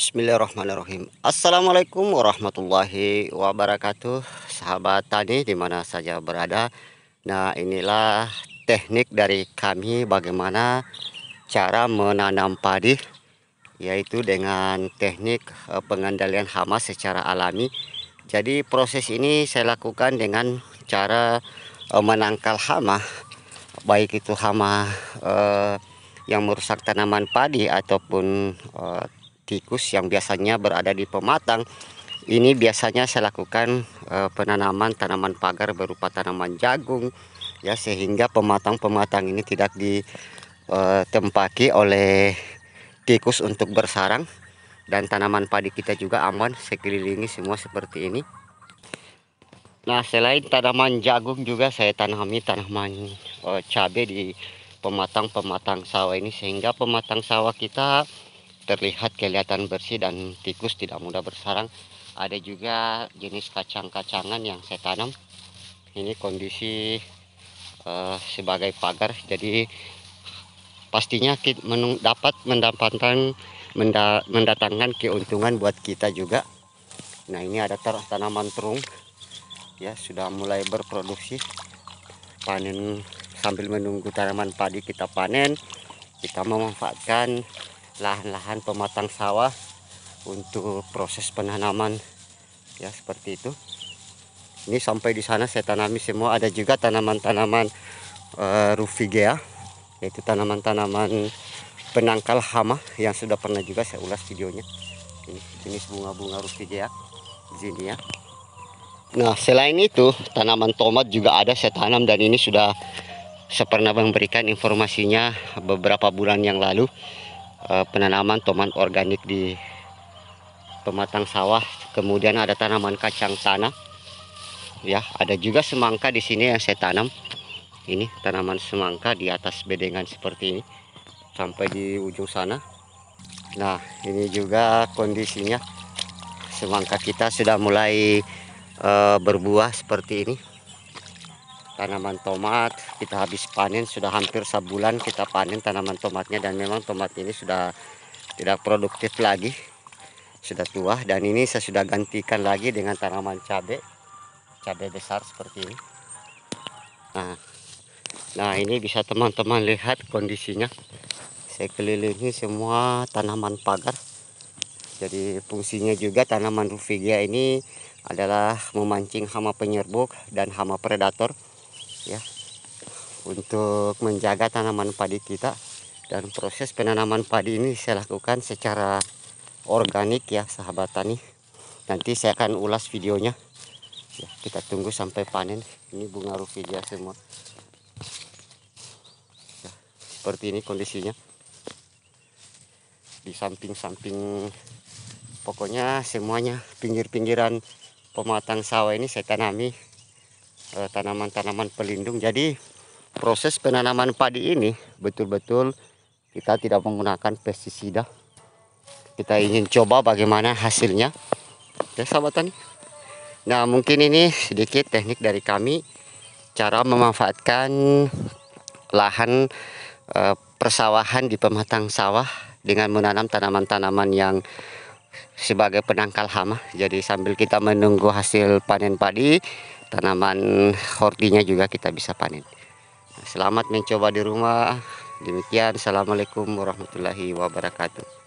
Bismillahirrahmanirrahim Assalamualaikum warahmatullahi wabarakatuh Sahabat tani dimana saja berada Nah inilah teknik dari kami bagaimana cara menanam padi Yaitu dengan teknik eh, pengendalian hama secara alami Jadi proses ini saya lakukan dengan cara eh, menangkal hama Baik itu hama eh, yang merusak tanaman padi ataupun eh, tikus yang biasanya berada di pematang ini biasanya saya lakukan uh, penanaman tanaman pagar berupa tanaman jagung ya sehingga pematang-pematang ini tidak ditempaki eh, oleh tikus untuk bersarang dan tanaman padi kita juga aman sekelilingi semua seperti ini Nah selain tanaman jagung juga saya tanami tanaman uh, cabai di pematang-pematang sawah ini sehingga pematang sawah kita terlihat kelihatan bersih dan tikus tidak mudah bersarang ada juga jenis kacang-kacangan yang saya tanam ini kondisi uh, sebagai pagar jadi pastinya kita menung, dapat mendapatkan menda, mendatangkan keuntungan buat kita juga nah ini ada tanaman terung ya sudah mulai berproduksi panen sambil menunggu tanaman padi kita panen kita memanfaatkan lahan-lahan pematang sawah untuk proses penanaman ya seperti itu ini sampai di sana saya tanami semua ada juga tanaman-tanaman uh, rufigea yaitu tanaman-tanaman penangkal hama yang sudah pernah juga saya ulas videonya ini jenis bunga-bunga rufigea di sini ya nah selain itu tanaman tomat juga ada saya tanam dan ini sudah saya pernah memberikan informasinya beberapa bulan yang lalu Eh, penanaman toman organik di pematang sawah kemudian ada tanaman kacang tanah ya ada juga semangka di sini yang saya tanam ini tanaman semangka di atas bedengan seperti ini sampai di ujung sana nah ini juga kondisinya semangka kita sudah mulai uh, berbuah seperti ini tanaman tomat kita habis panen sudah hampir sebulan kita panen tanaman tomatnya dan memang tomat ini sudah tidak produktif lagi sudah tua dan ini saya sudah gantikan lagi dengan tanaman cabai cabai besar seperti ini nah, nah ini bisa teman-teman lihat kondisinya saya kelilingi semua tanaman pagar jadi fungsinya juga tanaman rufigia ini adalah memancing hama penyerbuk dan hama predator ya untuk menjaga tanaman padi kita dan proses penanaman padi ini saya lakukan secara organik ya sahabat tani nanti saya akan ulas videonya ya, kita tunggu sampai panen ini bunga rupiah semua ya, seperti ini kondisinya di samping-samping pokoknya semuanya pinggir-pinggiran pematang sawah ini saya tanami Eh, tanaman-tanaman pelindung. Jadi proses penanaman padi ini betul-betul kita tidak menggunakan pestisida. Kita ingin coba bagaimana hasilnya. ya sahabat tani. Nah, mungkin ini sedikit teknik dari kami cara memanfaatkan lahan eh, persawahan di pematang sawah dengan menanam tanaman-tanaman yang sebagai penangkal hama. Jadi sambil kita menunggu hasil panen padi, tanaman hortinya juga kita bisa panen. Selamat mencoba di rumah. Demikian, Assalamualaikum warahmatullahi wabarakatuh.